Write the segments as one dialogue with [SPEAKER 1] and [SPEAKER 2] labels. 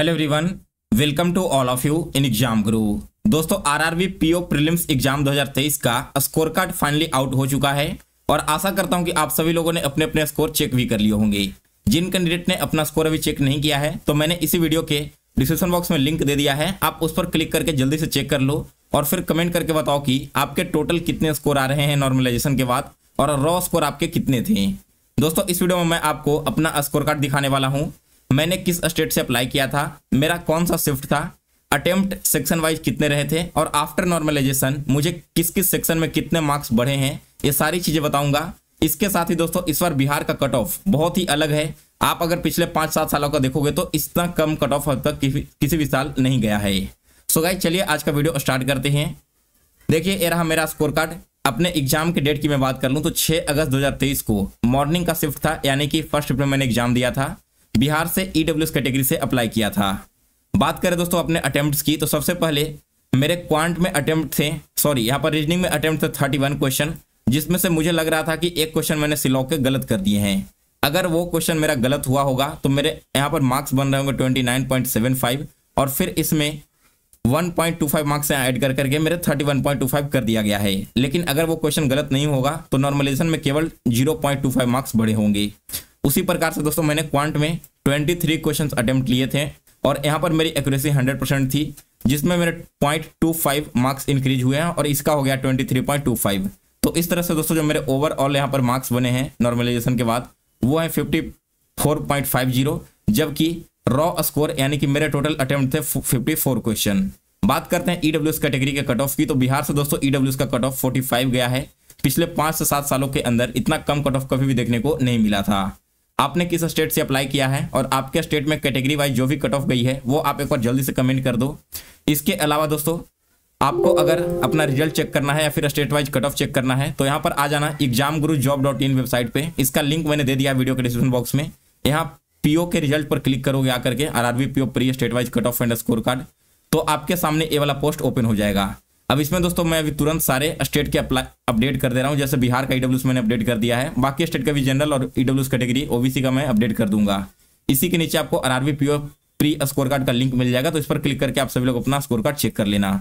[SPEAKER 1] hello everyone welcome to all of you in exam गुरु दोस्तों RRB PO prelims exam 2023 का score card finally out हो चुका है और आशा करता हूं कि आप सभी लोगों ने अपने अपने स्कोर चेक भी कर लिए होंगे जिन कैंडिडेट ने अपना स्कोर अभी चेक नहीं किया है तो मैंने इसी वीडियो के डिस्क्रिप्शन बॉक्स में लिंक दे दिया है आप उस पर क्लिक करके जल्दी से चेक कर लो और फिर कमेंट करके बताओ कि आपके टोटल कितने स्कोर आ रहे हैं नॉर्मलाइजेशन के बाद और रॉ स्कोर आपके कितने थे दोस्तों इस वीडियो में मैं आपको अपना स्कोर कार्ड दिखाने वाला हूँ मैंने किस स्टेट से अप्लाई किया था मेरा कौन सा शिफ्ट था अटेम्प्ट सेक्शन वाइज कितने रहे थे और आफ्टर नॉर्मलाइजेशन मुझे किस किस सेक्शन में कितने मार्क्स बढ़े हैं ये सारी चीज़ें बताऊंगा इसके साथ ही दोस्तों इस बार बिहार का कट ऑफ बहुत ही अलग है आप अगर पिछले पांच सात सालों का देखोगे तो इतना कम कट ऑफ अब तक कि, किसी भी साल नहीं गया है सो गाइज चलिए आज का वीडियो स्टार्ट करते हैं देखिए ये रहा मेरा स्कोर कार्ड अपने एग्जाम के डेट की मैं बात कर लूँ तो 6 अगस्त 2023 को मॉर्निंग का शिफ्ट था यानी कि फर्स्ट शिफ्ट में मैंने एग्जाम दिया था बिहार से ई e कैटेगरी से अप्लाई किया था बात करें दोस्तों अपने अटैम्प्ट की तो सबसे पहले मेरे क्वांट में अटेम्प्ट थे सॉरी यहाँ पर रीजनिंग में अटेम्प्ट थर्टी वन क्वेश्चन जिसमें से मुझे लग रहा था कि एक क्वेश्चन मैंने सिलॉक के गलत कर दिए हैं अगर वो क्वेश्चन मेरा गलत हुआ होगा तो मेरे यहाँ पर मार्क्स बन रहे होंगे twenty nine point seven five और फिर इसमें one point two five marks add कर करके मेरे thirty one point two five कर दिया गया है लेकिन अगर वो क्वेश्चन गलत नहीं होगा तो नॉर्मलाइजेशन में केवल zero point two five marks बढ़े होंगे उसी प्रकार से दोस्तों मैंने क्वांट में ट्वेंटी थ्री क्वेश्चन अटैम्प्ट लिए थे और यहाँ पर मेरी एक्यूरेसी हंड्रेड परसेंट थी जिसमें मेरे point two five marks increase हुए हैं और इसका हो गया twenty three point two five तो इस तरह से दोस्तों जो मेरे ओवरऑल यहाँ पर मार्क्स बने हैं नॉर्मलाइजेशन के बाद वो है fifty four point five zero जबकि रॉ स्कोर यानी कि मेरे टोटल अटैम्प्ट थे फिफ्टी फोर क्वेश्चन बात करते हैं ईडब्ल्यू e कैटेगरी के कट ऑफ की तो बिहार से दोस्तों ईडब्ल्यू e का कट ऑफ फोर्टी फाइव गया है पिछले पांच से सात सालों के अंदर इतना कम कट ऑफ कभी भी देखने को नहीं मिला था आपने किस स्टेट से अप्लाई किया है और आपके स्टेट में कैटेगरी वाइज जो भी कट ऑफ गई है वो आप एक बार जल्दी से कमेंट कर दो इसके अलावा दोस्तों आपको अगर अपना रिजल्ट चेक करना है या फिर state wise cut off check करना है तो यहाँ पर आ जाना एग्जाम गुरु जॉब डॉट इन वेबसाइट पे इसका लिंक मैंने दे दिया वीडियो के डिस्क्रिप्शन बॉक्स में यहाँ पीओ के रिजल्ट पर क्लिक करोगे आकर के R R PO pre state wise cut off and score card तो आपके सामने ये वाला पोस्ट ओपन हो जाएगा अब इसमें दोस्तों मैं अभी तुरंत सारे स्टेट के अपडेट कर दे रहा हूँ जैसे बिहार का ईडब्ल्यू e मैंने अपडेट कर दिया है बाकी स्टेट का भी जनरल और ईडब्ल्यू कैटेगरी ओबीसी का मैं अपडेट कर दूंगा इसी के नीचे आपको RRB PO pre score card का लिंक मिल जाएगा तो इस पर क्लिक करके आप सभी लोग अपना स्कोर कार्ड चेक कर लेना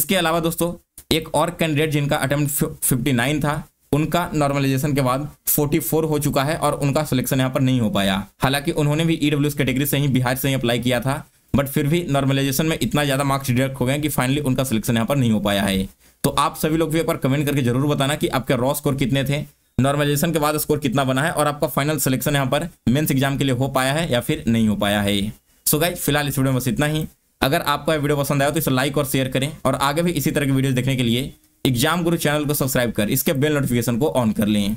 [SPEAKER 1] इसके अलावा दोस्तों एक और कैंडिडेट जिनका अटेम्प्ट फिफ्टी था उनका नॉर्मलाइजेशन के बाद 44 हो चुका है और उनका सिलेक्शन यहाँ पर नहीं हो पाया हालांकि उन्होंने भी ईडब्ल्यूएस e कैटेगरी से ही बिहार से ही अप्लाई किया था बट फिर भी नॉर्मलाइजेशन में इतना ज़्यादा मार्क्स डिडक्ट हो गए कि फाइनली उनका सिलेक्शन यहाँ पर नहीं हो पाया है तो आप सभी लोग भी एक बार कमेंट करके जरूर बताना कि आपके रॉ स्कोर कितने थे नॉर्मलाइजेशन के बाद स्कोर कितना बना है और आपका फाइनल सिलेक्शन यहाँ पर मेन्स एग्जाम के लिए हो पाया है या फिर नहीं हो पाया है सो गाइज फिलहाल इस वीडियो में बस इतना ही अगर आपको यह वीडियो पसंद आया तो इसे लाइक और शेयर करें और आगे भी इसी तरह की वीडियो देखने के लिए एग्जाम गुरु चैनल को सब्सक्राइब कर इसके बेल नोटिफिकेशन को ऑन कर लें